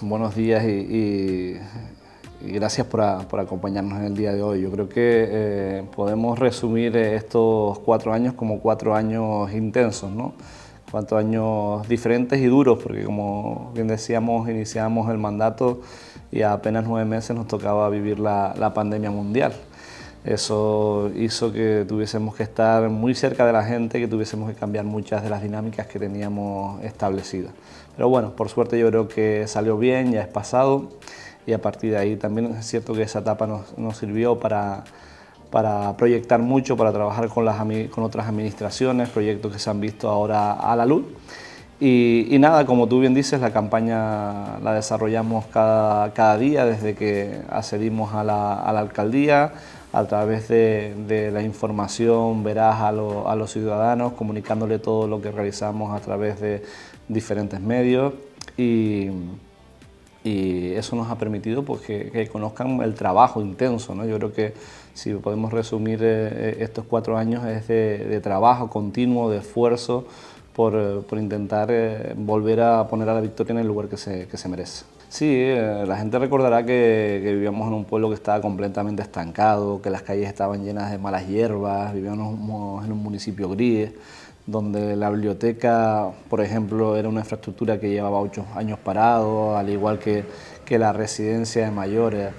buenos días y, gracias por, acompañarnos en el día de hoy. Yo creo que eh, podemos resumir estos cuatro años como cuatro años intensos, ¿no? Cuatro años diferentes y duros, porque como bien decíamos, iniciamos el mandato y a apenas nueve meses nos tocaba vivir la pandemia mundial. Eso hizo que tuviésemos que estar muy cerca de la gente, que tuviésemos que cambiar muchas de las dinámicas que teníamos establecidas. Pero bueno, por suerte yo creo que salió bien, ya es pasado y a partir de ahí también es cierto que esa etapa nos, sirvió para, proyectar mucho, para trabajar con, otras administraciones, proyectos que se han visto ahora a la luz. Y, nada, como tú bien dices, la campaña la desarrollamos cada, día desde que accedimos a la alcaldía, a través de, la información verás a, los ciudadanos, comunicándole todo lo que realizamos a través de diferentes medios y, eso nos ha permitido pues, que, conozcan el trabajo intenso. Yo creo que si podemos resumir eh, eh, estos cuatro años es de, trabajo continuo, de esfuerzo por, eh, intentar volver a poner a la victoria en el lugar que se merece. Sí, eh, la gente recordará que, vivíamos en un pueblo que estaba completamente estancado, que las calles estaban llenas de malas hierbas, vivíamos en un municipio gris, donde la biblioteca, por ejemplo, era una infraestructura que llevaba ocho años parado, al igual que, la residencia de mayores,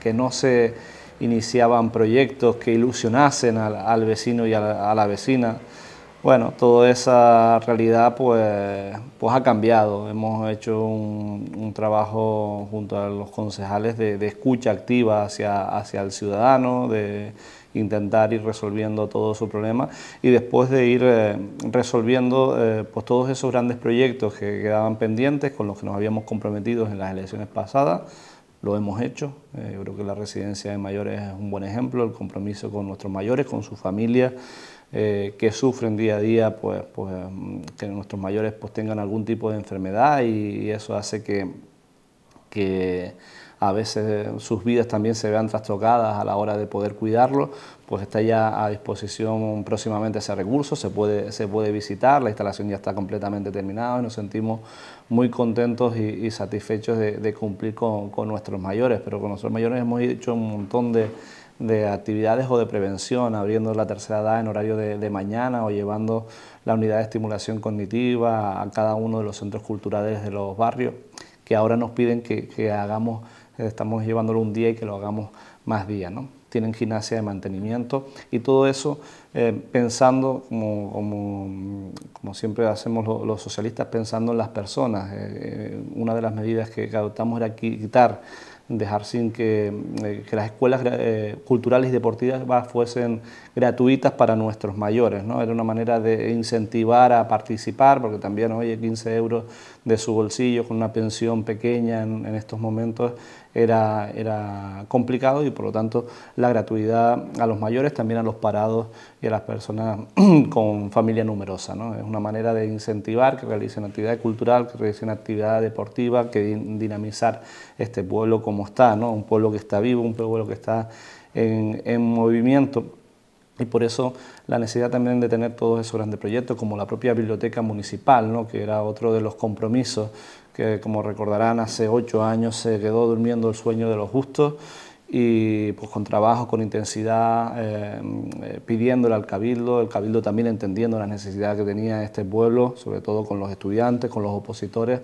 que, no se iniciaban proyectos que ilusionasen al, vecino y a la vecina. Bueno, toda esa realidad pues, pues ha cambiado. Hemos hecho un, trabajo junto a los concejales de, escucha activa hacia, el ciudadano, de intentar ir resolviendo todo su problema y después de ir eh, resolviendo eh, pues todos esos grandes proyectos que quedaban pendientes con los que nos habíamos comprometido en las elecciones pasadas, lo hemos hecho. Eh, yo creo que la residencia de mayores es un buen ejemplo, el compromiso con nuestros mayores, con sus familias, eh, que sufren día a día, pues, pues mm, que nuestros mayores pues, tengan algún tipo de enfermedad y, eso hace que, que a veces sus vidas también se vean trastocadas a la hora de poder cuidarlo, pues está ya a disposición próximamente ese recurso, se puede, se puede visitar, la instalación ya está completamente terminada y nos sentimos muy contentos y, satisfechos de, cumplir con, nuestros mayores, pero con nuestros mayores hemos hecho un montón de, de actividades o de prevención, abriendo la tercera edad en horario de, mañana o llevando la unidad de estimulación cognitiva a cada uno de los centros culturales de los barrios, que ahora nos piden que hagamos estamos llevándolo un día y que lo hagamos más días. ¿no? Tienen gimnasia de mantenimiento y todo eso eh, pensando, como, siempre hacemos los socialistas, pensando en las personas. Eh, eh, una de las medidas que adoptamos era quitar dejar sin que, las escuelas culturales y deportivas fuesen gratuitas para nuestros mayores. ¿no? Era una manera de incentivar a participar, porque también, oye, 15 euros de su bolsillo, con una pensión pequeña en, estos momentos, era, era, complicado y por lo tanto la gratuidad a los mayores, también a los parados y a las personas con familia numerosa. ¿no? Es una manera de incentivar que realicen actividad cultural, que realicen actividad deportiva, que dinamizar este pueblo como está, ¿no? un pueblo que está vivo, un pueblo que está en, en movimiento y por eso la necesidad también de tener todos esos grandes proyectos, como la propia biblioteca municipal, ¿no? que era otro de los compromisos que, como recordarán, hace ocho años se quedó durmiendo el sueño de los justos y pues con trabajo, con intensidad, eh, eh, pidiéndole al cabildo, el cabildo también entendiendo las necesidades que tenía este pueblo, sobre todo con los estudiantes, con los opositores,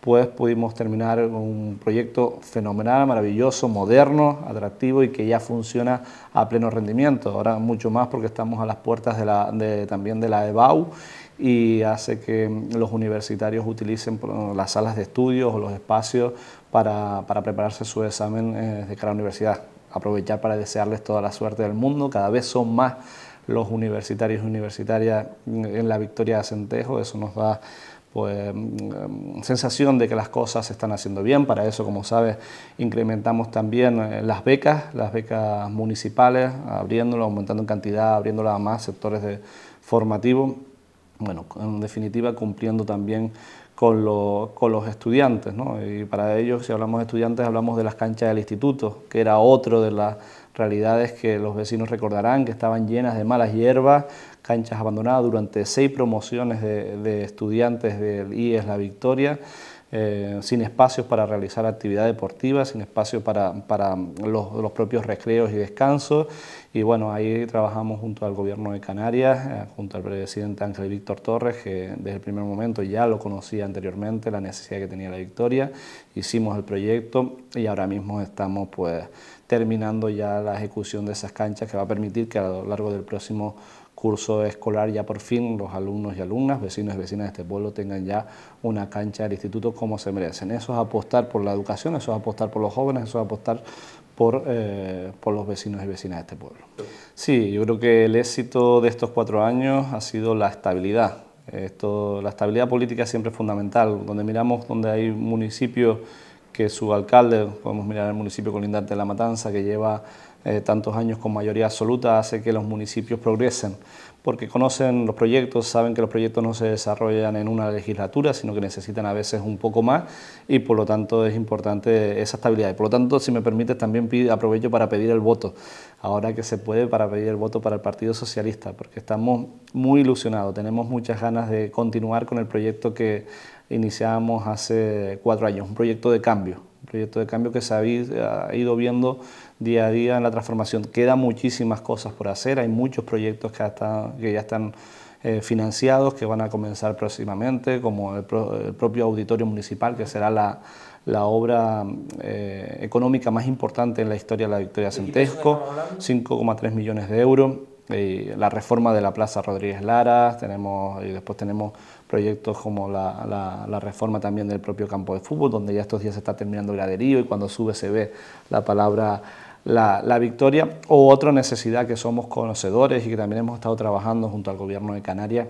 pues pudimos terminar un proyecto fenomenal, maravilloso, moderno, atractivo y que ya funciona a pleno rendimiento. Ahora mucho más porque estamos a las puertas de la, de, también de la EBAU y hace que los universitarios utilicen las salas de estudios o los espacios para, prepararse su examen de cara a universidad. Aprovechar para desearles toda la suerte del mundo, cada vez son más los universitarios y universitarias en la victoria de Centejo, eso nos da pues, mm, sensación de que las cosas se están haciendo bien. Para eso, como sabes, incrementamos también eh, las becas, las becas municipales, abriéndolas, aumentando en cantidad, abriéndolas a más sectores de formativo bueno, en definitiva cumpliendo también con, con los estudiantes. ¿no? Y para ellos, si hablamos de estudiantes, hablamos de las canchas del instituto, que era otro de las realidades que los vecinos recordarán, que estaban llenas de malas hierbas, canchas abandonadas durante seis promociones de, de estudiantes del IES La Victoria. Eh, sin espacios para realizar actividad deportiva, sin espacios para, los, propios recreos y descansos. Y bueno, ahí trabajamos junto al gobierno de Canarias, eh, junto al presidente Ángel Víctor Torres, que desde el primer momento ya lo conocía anteriormente, la necesidad que tenía la victoria. Hicimos el proyecto y ahora mismo estamos pues terminando ya la ejecución de esas canchas que va a permitir que a lo largo del próximo curso escolar ya por fin los alumnos y alumnas, vecinos y vecinas de este pueblo tengan ya una cancha del instituto como se merecen. Eso es apostar por la educación, eso es apostar por los jóvenes, eso es apostar por, eh, por los vecinos y vecinas de este pueblo. Sí, yo creo que el éxito de estos cuatro años ha sido la estabilidad. Esto, la estabilidad política siempre es fundamental, donde miramos donde hay municipios que su alcalde, podemos mirar el municipio colindante de La Matanza, que lleva eh, tantos años con mayoría absoluta, hace que los municipios progresen, porque conocen los proyectos, saben que los proyectos no se desarrollan en una legislatura, sino que necesitan a veces un poco más y por lo tanto es importante esa estabilidad. Y por lo tanto, si me permites, también aprovecho para pedir el voto, ahora que se puede, para pedir el voto para el Partido Socialista, porque estamos muy ilusionados, tenemos muchas ganas de continuar con el proyecto que iniciamos hace cuatro años, un proyecto de cambio, un proyecto de cambio que se ha ido viendo día a día en la transformación. Quedan muchísimas cosas por hacer, hay muchos proyectos que, ya están eh, financiados que van a comenzar próximamente, como el, propio auditorio municipal, que será la, obra eh, económica más importante en la historia de la Victoria Centesco, 5,3 millones de euros. Eh, la reforma de la Plaza Rodríguez Lara, tenemos, y después tenemos proyectos como la, reforma también del propio campo de fútbol, donde ya estos días se está terminando el graderío y cuando sube se ve la palabra la, victoria, o otra necesidad que somos conocedores y que también hemos estado trabajando junto al gobierno de Canarias,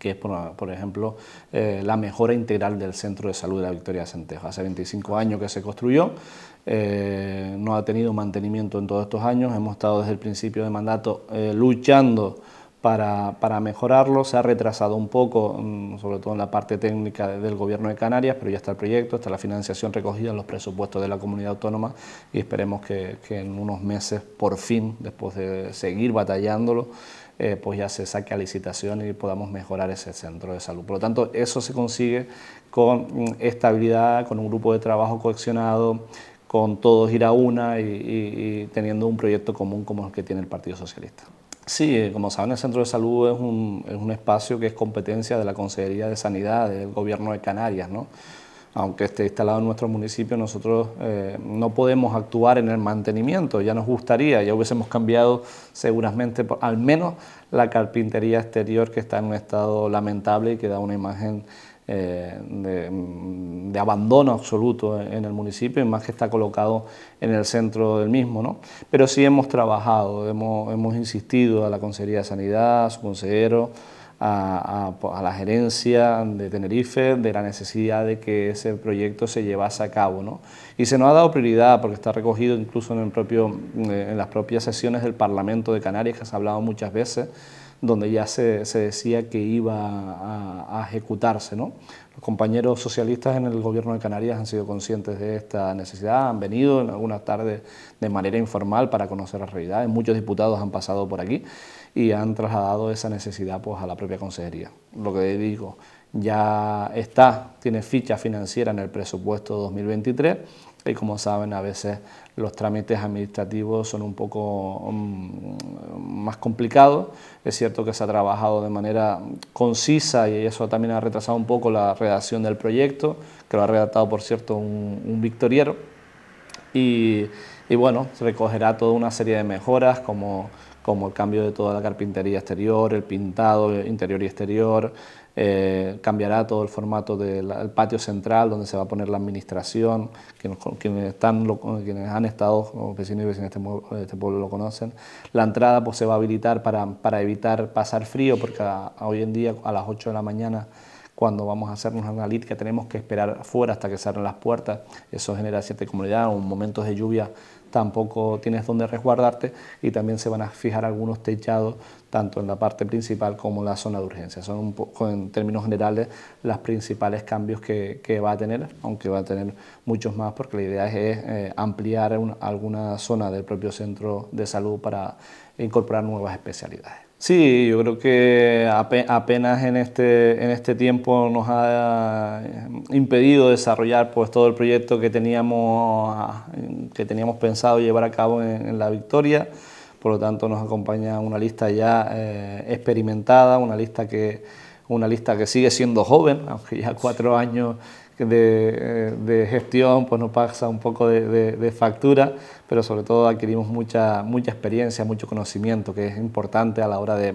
que es, por, ejemplo, eh, la mejora integral del Centro de Salud de la Victoria de Centejo. Hace 25 años que se construyó, eh, no ha tenido mantenimiento en todos estos años, hemos estado desde el principio de mandato eh, luchando para, mejorarlo. Se ha retrasado un poco, mm, sobre todo en la parte técnica del Gobierno de Canarias, pero ya está el proyecto, está la financiación recogida en los presupuestos de la comunidad autónoma y esperemos que, en unos meses, por fin, después de seguir batallándolo, eh, pues ya se saque a licitación y podamos mejorar ese centro de salud. Por lo tanto, eso se consigue con mm, estabilidad, con un grupo de trabajo cohesionado con todos ir a una y teniendo un proyecto común como el que tiene el Partido Socialista. Sí, eh, como saben, el Centro de Salud es un, es un, espacio que es competencia de la Consejería de Sanidad del Gobierno de Canarias, ¿no? Aunque esté instalado en nuestro municipio, nosotros eh, no podemos actuar en el mantenimiento, ya nos gustaría, ya hubiésemos cambiado seguramente al menos la carpintería exterior que está en un estado lamentable y que da una imagen eh, de, abandono absoluto en el municipio, y más que está colocado en el centro del mismo. Pero sí hemos trabajado, hemos, insistido a la Consejería de Sanidad, a su consejero, a, la gerencia de Tenerife de la necesidad de que ese proyecto se llevase a cabo. Y se nos ha dado prioridad porque está recogido incluso en, el propio, eh, en las propias sesiones del Parlamento de Canarias, que has hablado muchas veces, donde ya se, decía que iba a, ejecutarse. ¿no? Los compañeros socialistas en el gobierno de Canarias han sido conscientes de esta necesidad, han venido en algunas tardes de manera informal para conocer la realidad, muchos diputados han pasado por aquí y han trasladado esa necesidad pues, a la propia consejería. Lo que digo, ya está, tiene ficha financiera en el presupuesto 2023 y como saben a veces los trámites administrativos son un poco mm, más complicados. Es cierto que se ha trabajado de manera concisa y eso también ha retrasado un poco la redacción del proyecto, que lo ha redactado por cierto un, victoriero. Y, y bueno, recogerá toda una serie de mejoras como como el cambio de toda la carpintería exterior, el pintado interior y exterior, eh, cambiará todo el formato del patio central donde se va a poner la administración, quienes, están, quienes han estado, vecinos y vecinas este de este, pueblo lo conocen. La entrada pues, se va a habilitar para, evitar pasar frío, porque hoy en día a las 8 de la mañana cuando vamos a hacer una analítica tenemos que esperar fuera hasta que se las puertas, eso genera cierta comunidad, en momentos de lluvia tampoco tienes dónde resguardarte y también se van a fijar algunos techados tanto en la parte principal como en la zona de urgencia. Son un poco, en términos generales, los principales cambios que, va a tener, aunque va a tener muchos más, porque la idea es, eh, ampliar alguna zona del propio centro de salud para incorporar nuevas especialidades. Sí, yo creo que apenas en este, en este tiempo nos ha eh, impedido desarrollar pues, todo el proyecto que teníamos, ah, que teníamos pensado llevar a cabo en, La Victoria. Por lo tanto, nos acompaña una lista ya eh, experimentada, una lista, que, una lista que sigue siendo joven, aunque ya cuatro años eh, de, gestión, pues nos pasa un poco de, factura, pero sobre todo adquirimos mucha, mucha experiencia, mucho conocimiento, que es importante a la hora de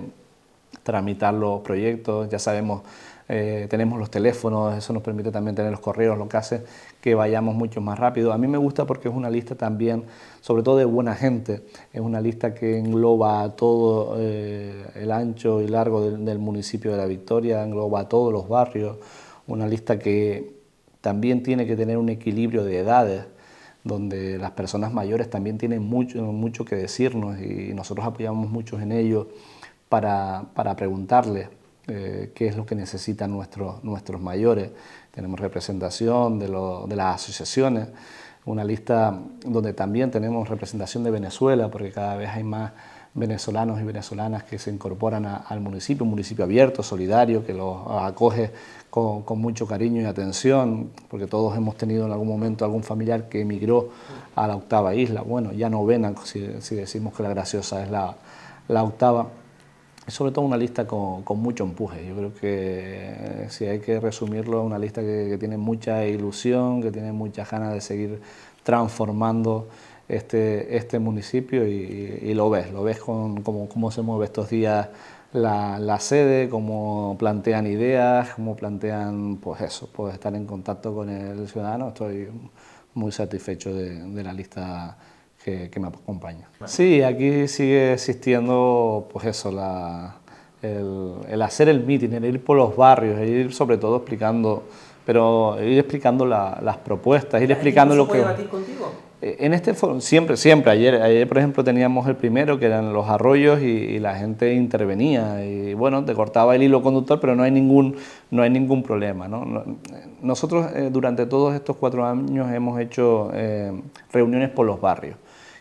tramitar los proyectos, ya sabemos, eh, tenemos los teléfonos, eso nos permite también tener los correos, lo que hace que vayamos mucho más rápido. A mí me gusta porque es una lista también, sobre todo de buena gente, es una lista que engloba todo eh, el ancho y largo del municipio de La Victoria, engloba todos los barrios, una lista que también tiene que tener un equilibrio de edades, donde las personas mayores también tienen mucho, mucho que decirnos y nosotros apoyamos mucho en ello para, para preguntarles eh, qué es lo que necesitan nuestros, nuestros mayores. Tenemos representación de, de las asociaciones, una lista donde también tenemos representación de Venezuela, porque cada vez hay más venezolanos y venezolanas que se incorporan al municipio, un municipio abierto, solidario, que los acoge con, mucho cariño y atención, porque todos hemos tenido en algún momento algún familiar que emigró a la octava isla, bueno, ya novena, si, si decimos que la graciosa es la, octava, sobre todo una lista con, mucho empuje, yo creo que eh, si hay que resumirlo, una lista que, que tiene mucha ilusión, que tiene muchas ganas de seguir transformando este, este municipio y, lo ves, lo ves con cómo se mueve estos días la, la, sede, cómo plantean ideas, cómo plantean, pues eso, pues estar en contacto con el ciudadano. Estoy muy satisfecho de, la lista que, me acompaña. Sí, aquí sigue existiendo, pues eso, la, el, hacer el meeting, el ir por los barrios, el ir sobre todo explicando, pero ir explicando las propuestas, ir explicando lo que... Contigo? Eh, en este foro, siempre, siempre, ayer, por ejemplo teníamos el primero que eran los arroyos y, la gente intervenía y bueno, te cortaba el hilo conductor, pero no hay ningún, no hay ningún problema. Nosotros eh, durante todos estos cuatro años hemos hecho eh, reuniones por los barrios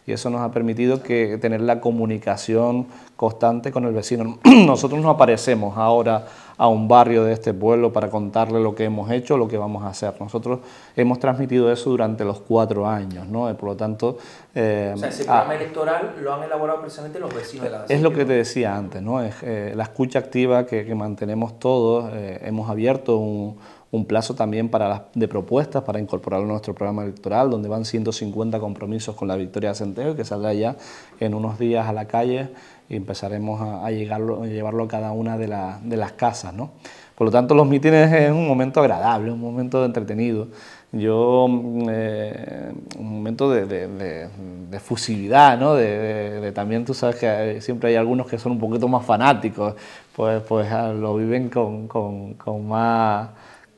y eso nos ha permitido que tener la comunicación constante con el vecino. Nosotros no aparecemos ahora a un barrio de este pueblo para contarle lo que hemos hecho, lo que vamos a hacer. Nosotros hemos transmitido eso durante los cuatro años, ¿no? Eh, por lo tanto... Eh, o ese ah, programa electoral lo han elaborado precisamente los vecinos de la Es lo que te decía antes, ¿no? Es, eh, la escucha activa que, mantenemos todos, hemos abierto un plazo también para de propuestas para incorporar... a nuestro programa electoral, donde van 150 compromisos con la victoria de Centeo, que saldrá ya en unos días a la calle y empezaremos a, llegarlo, llevarlo a cada una de, las casas. ¿no? Por lo tanto, los mítines es un momento agradable, un momento entretenido. Yo, mm, eh, un momento de, de, de fusividad, ¿no? De, también tú sabes que siempre hay algunos que son un poquito más fanáticos, pues, pues ah, lo viven con, con, con más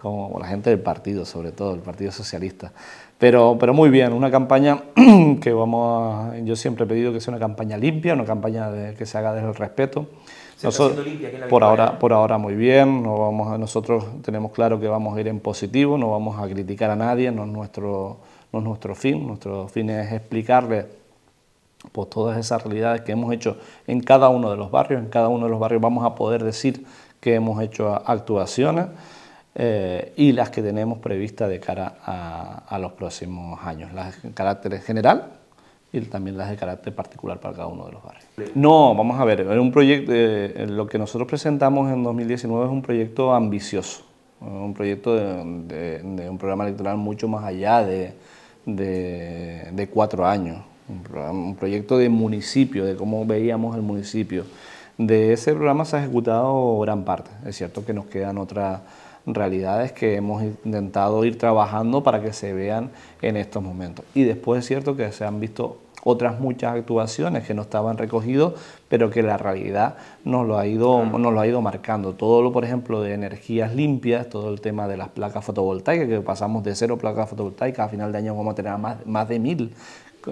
como la gente del partido, sobre todo, el Partido Socialista. Pero, pero muy bien, una campaña que vamos a, yo siempre he pedido que sea una campaña limpia, una campaña que se haga desde el respeto. por ahora, por ahora muy bien, no vamos, nosotros tenemos claro que vamos a ir en positivo, no vamos a criticar a nadie, no es nuestro, nuestro fin, nuestro fin es explicarle pues todas esas realidades que hemos hecho en cada uno de los barrios, en cada uno de los barrios vamos a poder decir que hemos hecho actuaciones. Eh, y las que tenemos previstas de cara a, los próximos años, las de carácter general y también las de carácter particular para cada uno de los barrios. No, vamos a ver, un proyecto, eh, lo que nosotros presentamos en 2019 es un proyecto ambicioso, un proyecto de, un programa electoral mucho más allá de, de cuatro años, un, un proyecto de municipio, de cómo veíamos el municipio. De ese programa se ha ejecutado gran parte, es cierto que nos quedan otras realidades que hemos intentado ir trabajando para que se vean en estos momentos. Y después es cierto que se han visto otras muchas actuaciones que no estaban recogidos, pero que la realidad nos lo ha ido, lo ha ido marcando. Todo lo, por ejemplo, de energías limpias, todo el tema de las placas fotovoltaicas, que pasamos de cero placas fotovoltaicas, a final de año vamos a tener más, más de mil.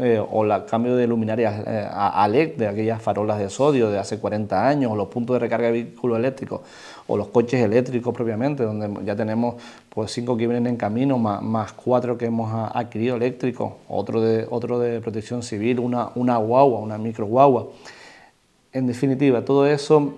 Eh, o el cambio de luminarias eh, a LED, de aquellas farolas de sodio de hace 40 años, o los puntos de recarga de vehículos eléctricos o los coches eléctricos propiamente, donde ya tenemos pues cinco que vienen en camino, más, cuatro que hemos adquirido eléctricos, otro de, otro de protección civil, una, una guagua, una micro guagua. En definitiva, todo eso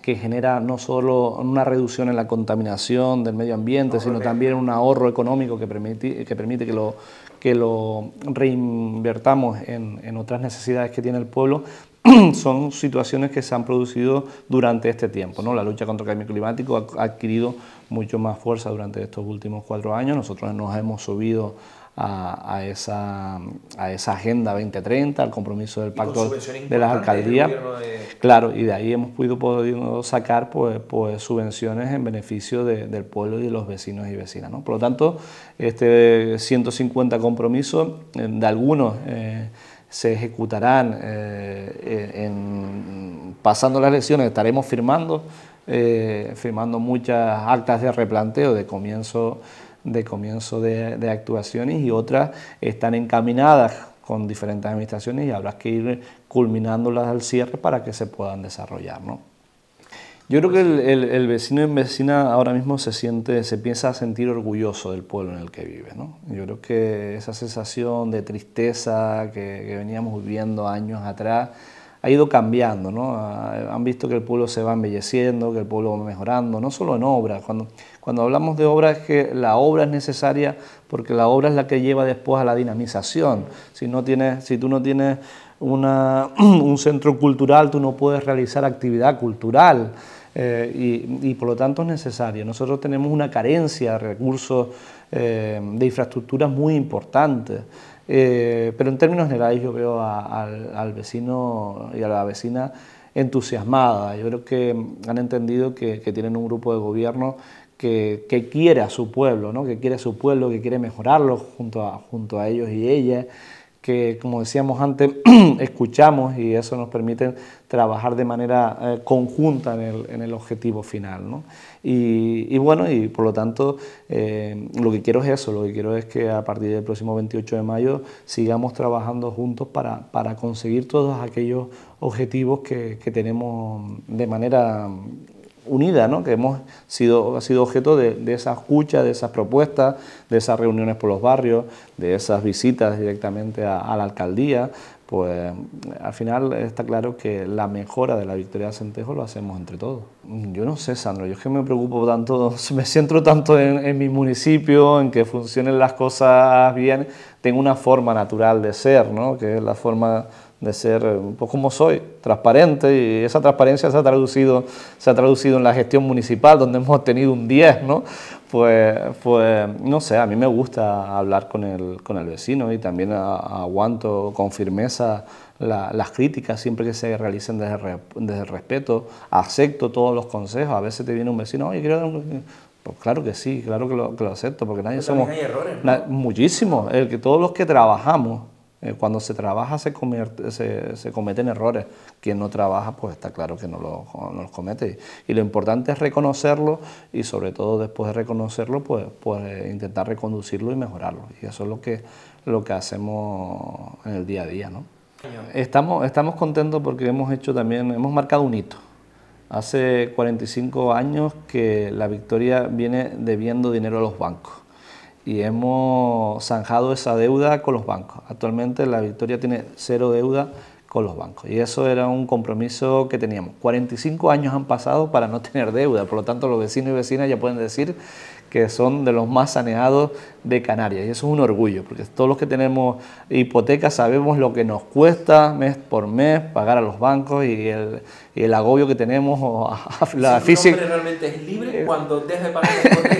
que genera no solo una reducción en la contaminación del medio ambiente, sino también un ahorro económico que permite que, permite que, lo, que lo reinvertamos en, en otras necesidades que tiene el pueblo, son situaciones que se han producido durante este tiempo. ¿no? La lucha contra el cambio climático ha adquirido mucho más fuerza durante estos últimos cuatro años. Nosotros nos hemos subido a, esa, Agenda 2030, al compromiso del Pacto de las Alcaldías. Claro, y de ahí hemos podido, sacar pues, pues, subvenciones en beneficio del pueblo y de los vecinos y vecinas. ¿no? Por lo tanto, este 150 compromisos eh, de algunos... Eh, se ejecutarán eh, eh, en, pasando las elecciones, estaremos firmando, eh, firmando muchas actas de replanteo de comienzo de, comienzo de actuaciones y otras están encaminadas con diferentes administraciones y habrá que ir culminándolas al cierre para que se puedan desarrollar. ¿no? Yo creo que el, vecino y vecina ahora mismo se siente, se empieza a sentir orgulloso del pueblo en el que vive. ¿no? Yo creo que esa sensación de tristeza que, veníamos viviendo años atrás ha ido cambiando. ¿no? Han visto que el pueblo se va embelleciendo, que el pueblo va mejorando, no solo en obras. Cuando, cuando hablamos de obras es que la obra es necesaria porque la obra es la que lleva después a la dinamización. Si, no tienes, si tú no tienes un centro cultural, tú no puedes realizar actividad cultural. Eh, y, por lo tanto es necesario. Nosotros tenemos una carencia de recursos, eh, de infraestructuras muy importante eh, pero en términos generales yo veo al vecino y a la vecina entusiasmada. Yo creo que han entendido que, tienen un grupo de gobierno que, quiere a su pueblo, ¿no? que quiere a su pueblo, que quiere mejorarlo junto a, junto a ellos y ellas que, como decíamos antes, escuchamos y eso nos permite trabajar de manera eh, conjunta en el, objetivo final. Y, bueno, y por lo tanto, eh, lo que quiero es eso, lo que quiero es que a partir del próximo 28 de mayo sigamos trabajando juntos para, conseguir todos aquellos objetivos que, que tenemos de manera unida, ¿no? que hemos sido, ha sido objeto de, de esas cuchas, de esas propuestas, de esas reuniones por los barrios, de esas visitas directamente a, la alcaldía, pues al final está claro que la mejora de la victoria de Centejo lo hacemos entre todos. Yo no sé, Sandro, yo es que me preocupo tanto, me centro tanto en, en mi municipio, en que funcionen las cosas bien, tengo una forma natural de ser, ¿no? que es la forma de ser eh, un pues, como soy, transparente, y esa transparencia se ha traducido, se ha traducido en la gestión municipal, donde hemos tenido un 10, ¿no? Pues, pues no sé, a mí me gusta hablar con el, con el vecino y también aguanto con firmeza las críticas siempre que se realicen desde, el respeto, acepto todos los consejos, a veces te viene un vecino, oye, quiero dar un... Pues claro que sí, claro que lo, que lo acepto, porque nadie somos... Hay errores, muchísimo, el que todos los que trabajamos eh, cuando se trabaja se, cometen errores. Quien no trabaja, pues está claro que no, los comete. Y lo importante es reconocerlo y sobre todo después de reconocerlo, pues, pues, intentar reconducirlo y mejorarlo. Y eso es lo que, lo que hacemos en el día a día. Estamos, estamos contentos porque hemos hecho también, hemos marcado un hito. Hace 45 años que la victoria viene debiendo dinero a los bancos y hemos zanjado esa deuda con los bancos. Actualmente la Victoria tiene cero deuda con los bancos y eso era un compromiso que teníamos. 45 años han pasado para no tener deuda, por lo tanto los vecinos y vecinas ya pueden decir que son de los más saneados de Canarias. Y eso es un orgullo, porque todos los que tenemos hipotecas sabemos lo que nos cuesta mes por mes pagar a los bancos y el, agobio que tenemos. la física. realmente es libre cuando deja de pagar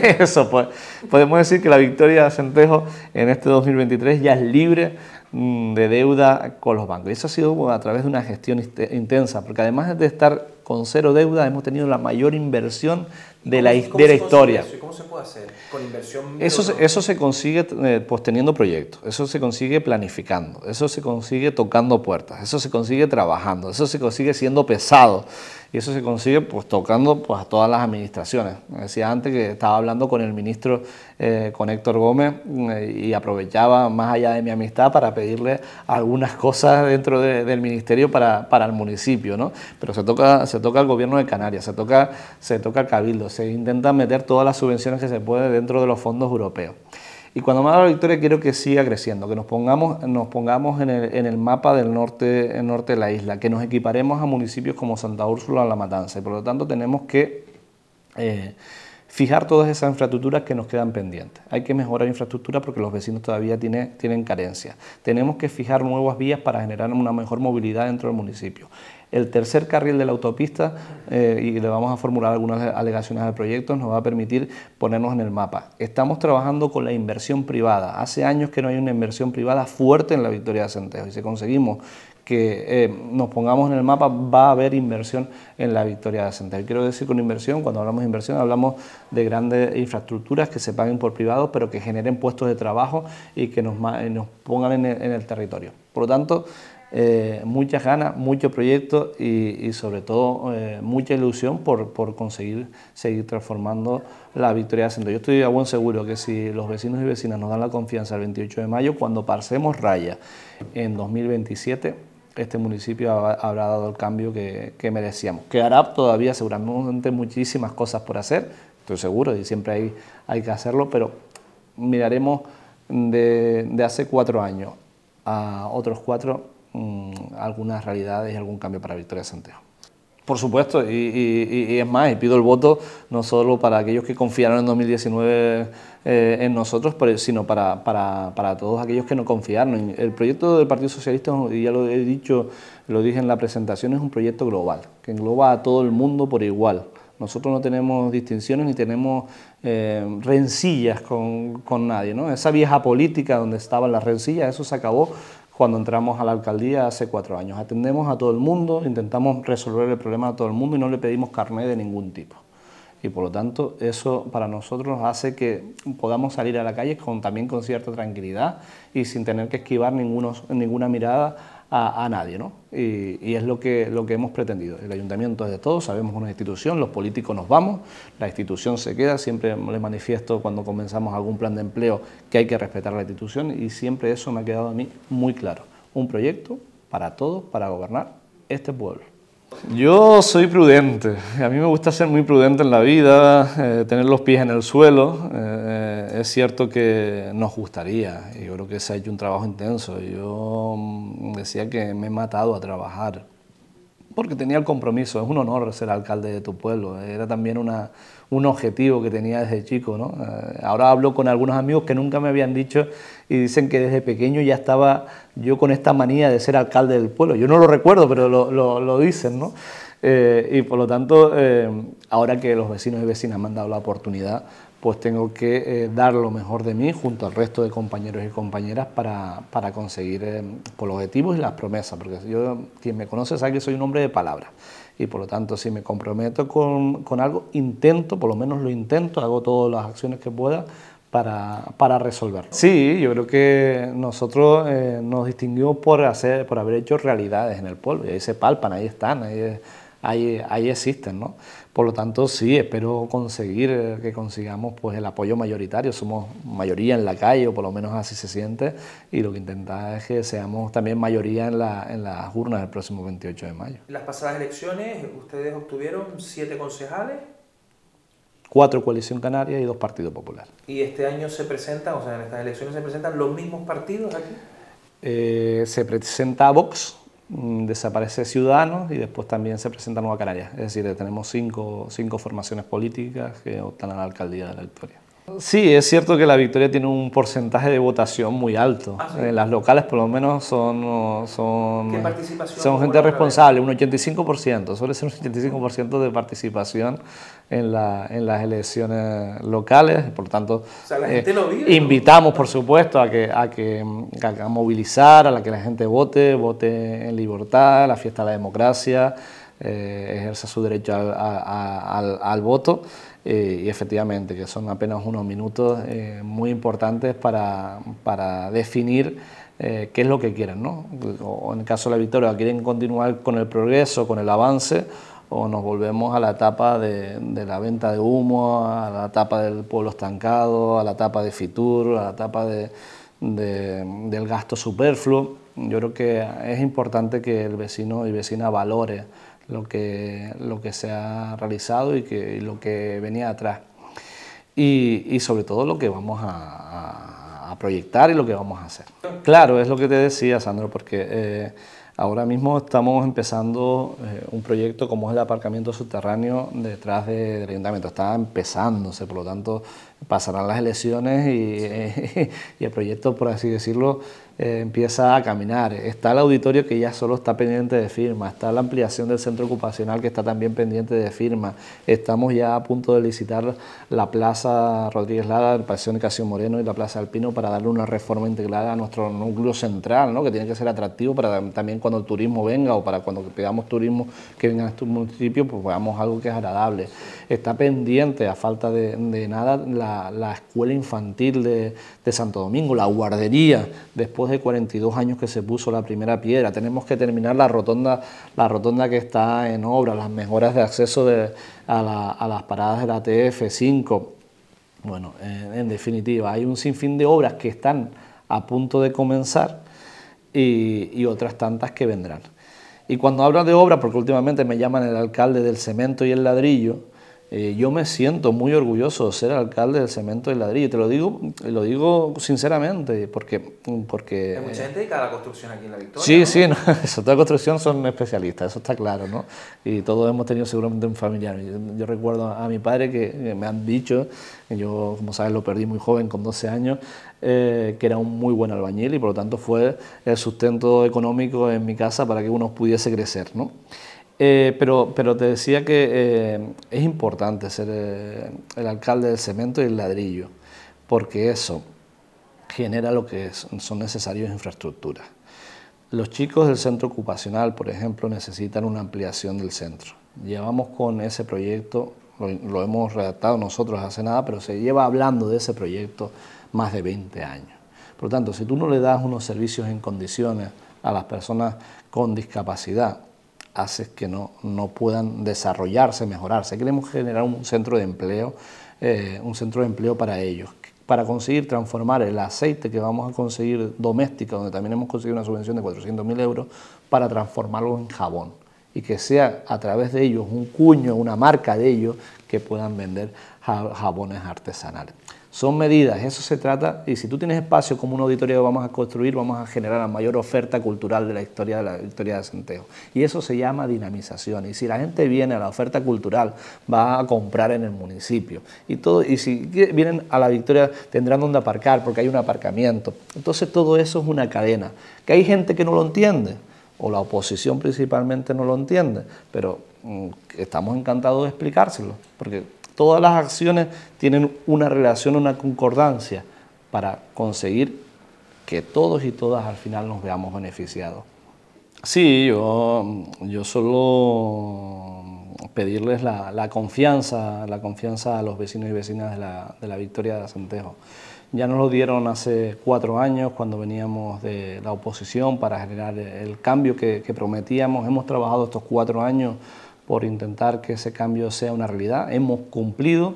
la Eso, pues, podemos decir que la victoria de Centejo en este 2023 ya es libre mm, de deuda con los bancos. Y eso ha sido a través de una gestión intensa, porque además de estar con cero deuda, hemos tenido la mayor inversión de la, de la historia. Eso? ¿Cómo se puede hacer? ¿Con inversión? Eso, se consigue eh, pues teniendo proyectos, eso se consigue planificando, eso se consigue tocando puertas, eso se consigue trabajando, eso se consigue siendo pesado y eso se consigue pues, tocando pues, a todas las administraciones. Decía antes que estaba hablando con el ministro, eh, con Héctor Gómez, eh, y aprovechaba más allá de mi amistad para pedirle algunas cosas dentro del ministerio para, el municipio. Pero se toca, se toca el gobierno de Canarias, se toca, se toca Cabildo, se intenta meter todas las subvenciones que se puede dentro de los fondos europeos. Y cuando me haga la Victoria quiero que siga creciendo, que nos pongamos, nos pongamos en, el, mapa del norte, el norte de la isla, que nos equiparemos a municipios como Santa Úrsula o La Matanza. Y por lo tanto tenemos que... Eh, fijar todas esas infraestructuras que nos quedan pendientes. Hay que mejorar infraestructura porque los vecinos todavía tienen carencias. Tenemos que fijar nuevas vías para generar una mejor movilidad dentro del municipio el tercer carril de la autopista eh, y le vamos a formular algunas alegaciones al proyecto, nos va a permitir ponernos en el mapa. Estamos trabajando con la inversión privada. Hace años que no hay una inversión privada fuerte en la Victoria de Centeno y si conseguimos que eh, nos pongamos en el mapa, va a haber inversión en la Victoria de Y Quiero decir con inversión, cuando hablamos de inversión, hablamos de grandes infraestructuras que se paguen por privados, pero que generen puestos de trabajo y que nos, pongan en el, en el territorio. Por lo tanto, eh, muchas ganas, muchos proyectos y, sobre todo eh, mucha ilusión por, conseguir seguir transformando la Victoria de Yo estoy a buen seguro que si los vecinos y vecinas nos dan la confianza el 28 de mayo, cuando parsemos raya en 2027, este municipio habrá dado el cambio que, que merecíamos. Quedará todavía seguramente muchísimas cosas por hacer, estoy seguro, y siempre hay, hay que hacerlo, pero miraremos de, de hace cuatro años a otros cuatro Mm, algunas realidades y algún cambio para Victoria Santejo. Por supuesto, y, es más, pido el voto no solo para aquellos que confiaron en 2019 eh, en nosotros, sino para, para, para, todos aquellos que no confiaron. El proyecto del Partido Socialista, y ya lo he dicho, lo dije en la presentación, es un proyecto global, que engloba a todo el mundo por igual. Nosotros no tenemos distinciones ni tenemos eh, rencillas con, con, nadie. ¿no? Esa vieja política donde estaban las rencillas, eso se acabó cuando entramos a la alcaldía hace cuatro años. Atendemos a todo el mundo, intentamos resolver el problema a todo el mundo y no le pedimos carné de ningún tipo. Y por lo tanto, eso para nosotros hace que podamos salir a la calle con, también con cierta tranquilidad y sin tener que esquivar ninguno, ninguna mirada a, nadie, ¿no? Y, es lo que, lo que hemos pretendido. El ayuntamiento es de todos, sabemos una institución, los políticos nos vamos, la institución se queda, siempre le manifiesto cuando comenzamos algún plan de empleo que hay que respetar la institución y siempre eso me ha quedado a mí muy claro. Un proyecto para todos, para gobernar este pueblo. Yo soy prudente. A mí me gusta ser muy prudente en la vida, eh, tener los pies en el suelo. Eh, es cierto que nos gustaría. Yo creo que se ha hecho un trabajo intenso. Yo mm, decía que me he matado a trabajar porque tenía el compromiso. Es un honor ser alcalde de tu pueblo. Era también una, un objetivo que tenía desde chico. ¿no? Eh, ahora hablo con algunos amigos que nunca me habían dicho y dicen que desde pequeño ya estaba yo con esta manía de ser alcalde del pueblo. Yo no lo recuerdo, pero lo, dicen. ¿no? Eh, y por lo tanto, eh, ahora que los vecinos y vecinas me han dado la oportunidad, pues tengo que dar lo mejor de mí junto al resto de compañeros y compañeras para, conseguir los objetivos y las promesas, porque yo, quien me conoce sabe que soy un hombre de palabras y por lo tanto si me comprometo con, algo, intento, por lo menos lo intento, hago todas las acciones que pueda para, para, resolverlo. Sí, yo creo que nosotros eh, nos distinguimos por, hacer, por haber hecho realidades en el pueblo, y ahí se palpan, ahí están, ahí, ahí, ahí existen. ¿no? Por lo tanto, sí, espero conseguir eh, que consigamos pues, el apoyo mayoritario. Somos mayoría en la calle, o por lo menos así se siente, y lo que intenta es que seamos también mayoría en, en las urnas del próximo 28 de mayo. En las pasadas elecciones, ustedes obtuvieron siete concejales. Cuatro Coalición Canaria y dos Partidos Popular. ¿Y este año se presentan, o sea, en estas elecciones se presentan los mismos partidos aquí? Eh, se presenta Vox, Mm, desaparece Ciudadanos y después también se presenta Nueva Canarias. Es decir, tenemos cinco, cinco formaciones políticas que optan a la alcaldía de la Victoria. Sí, es cierto que la victoria tiene un porcentaje de votación muy alto. Ah, en las locales por lo menos son, son, son gente responsable, un 85%, suele ser un 85% de participación en, la, en, las elecciones locales. Por tanto, eh, lo tanto invitamos, por supuesto, a que, a que a movilizar, a la que la gente vote, vote en libertad, la fiesta de la democracia, eh, ejerza su derecho al, al voto. Eh, y efectivamente, que son apenas unos minutos eh, muy importantes para, para definir eh, qué es lo que quieren. ¿no? O en el caso de la victoria, quieren continuar con el progreso, con el avance, o nos volvemos a la etapa de, la venta de humo, a la etapa del pueblo estancado, a la etapa de Fitur, a la etapa de, del gasto superfluo. Yo creo que es importante que el vecino y vecina valore lo que, lo que se ha realizado y, que, lo que venía atrás. Y, sobre todo lo que vamos a, proyectar y lo que vamos a hacer. Claro, es lo que te decía, Sandro, porque eh, ahora mismo estamos empezando eh, un proyecto como es el aparcamiento subterráneo detrás del ayuntamiento. Está empezándose, por lo tanto, pasarán las elecciones y el proyecto, por así decirlo, empieza a caminar. Está el auditorio que ya solo está pendiente de firma, está la ampliación del centro ocupacional que está también pendiente de firma. Estamos ya a punto de licitar la Plaza Rodríguez Lada, el Paseo Nicasio Moreno y la Plaza Alpino para darle una reforma integrada a nuestro núcleo central, que tiene que ser atractivo para también cuando el turismo venga o para cuando pidamos turismo que venga a este municipio, pues veamos algo que es agradable. Está pendiente, a falta de, nada, la, escuela infantil de, de Santo Domingo, la guardería, después de 42 años que se puso la primera piedra. Tenemos que terminar la rotonda, la rotonda que está en obra, las mejoras de acceso a, las paradas de la TF5. Bueno, en, definitiva, hay un sinfín de obras que están a punto de comenzar y, otras tantas que vendrán. Y cuando hablo de obras, porque últimamente me llaman el alcalde del cemento y el ladrillo, eh, yo me siento muy orgulloso de ser alcalde del cemento y ladrillo. Y te lo digo, lo digo sinceramente, porque... porque Hay mucha gente dedicada a la construcción aquí en La Victoria. Sí, sí, toda construcción son especialistas, eso está claro, ¿no? Y todos hemos tenido seguramente un familiar. Yo, recuerdo a mi padre que eh, me han dicho, yo como sabes lo perdí muy joven, con 12 años, eh, que era un muy buen albañil y por lo tanto fue el sustento económico en mi casa para que uno pudiese crecer, ¿no? Eh, pero, pero te decía que eh, es importante ser eh, el alcalde del cemento y el ladrillo, porque eso genera lo que son necesarias infraestructuras. Los chicos del centro ocupacional, por ejemplo, necesitan una ampliación del centro. Llevamos con ese proyecto, lo hemos redactado nosotros hace nada, pero se lleva hablando de ese proyecto más de 20 años. Por lo tanto, si tú no le das unos servicios en condiciones a las personas con discapacidad, hace que no, puedan desarrollarse, mejorarse. Queremos generar un centro de empleo, eh, un centro de empleo para ellos, para conseguir transformar el aceite que vamos a conseguir doméstica, donde también hemos conseguido una subvención de 400.000 euros, para transformarlo en jabón y que sea a través de ellos un cuño, una marca de ellos que puedan vender jabones artesanales. Son medidas, eso se trata, y si tú tienes espacio como un auditorio vamos a construir, vamos a generar la mayor oferta cultural de la historia de la Victoria de Santejo. Y eso se llama dinamización. Y si la gente viene a la oferta cultural, va a comprar en el municipio. Y todo, y si vienen a la victoria, tendrán donde aparcar, porque hay un aparcamiento. Entonces todo eso es una cadena. Que hay gente que no lo entiende, o la oposición principalmente no lo entiende, pero mm, estamos encantados de explicárselo, porque Todas las acciones tienen una relación, una concordancia para conseguir que todos y todas al final nos veamos beneficiados. Sí, yo, yo solo pedirles la, confianza, la confianza a los vecinos y vecinas de la, de la victoria de Asantejo. Ya nos lo dieron hace cuatro años cuando veníamos de la oposición para generar el cambio que prometíamos. Hemos trabajado estos cuatro años por intentar que ese cambio sea una realidad. Hemos cumplido,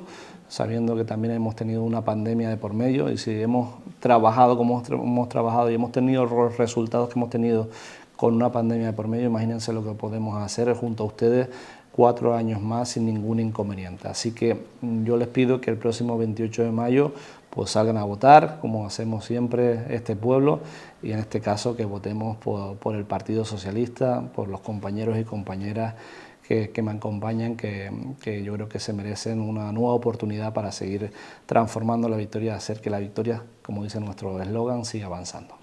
sabiendo que también hemos tenido una pandemia de por medio y si hemos trabajado como hemos trabajado y hemos tenido los resultados que hemos tenido con una pandemia de por medio, imagínense lo que podemos hacer junto a ustedes cuatro años más sin ningún inconveniente. Así que mm, yo les pido que el próximo 28 de mayo pues salgan a votar, como hacemos siempre este pueblo, y en este caso que votemos por el Partido Socialista, por los compañeros y compañeras que, me acompañan, que, que, yo creo que se merecen una nueva oportunidad para seguir transformando la victoria, hacer que la victoria, como dice nuestro eslogan, siga avanzando.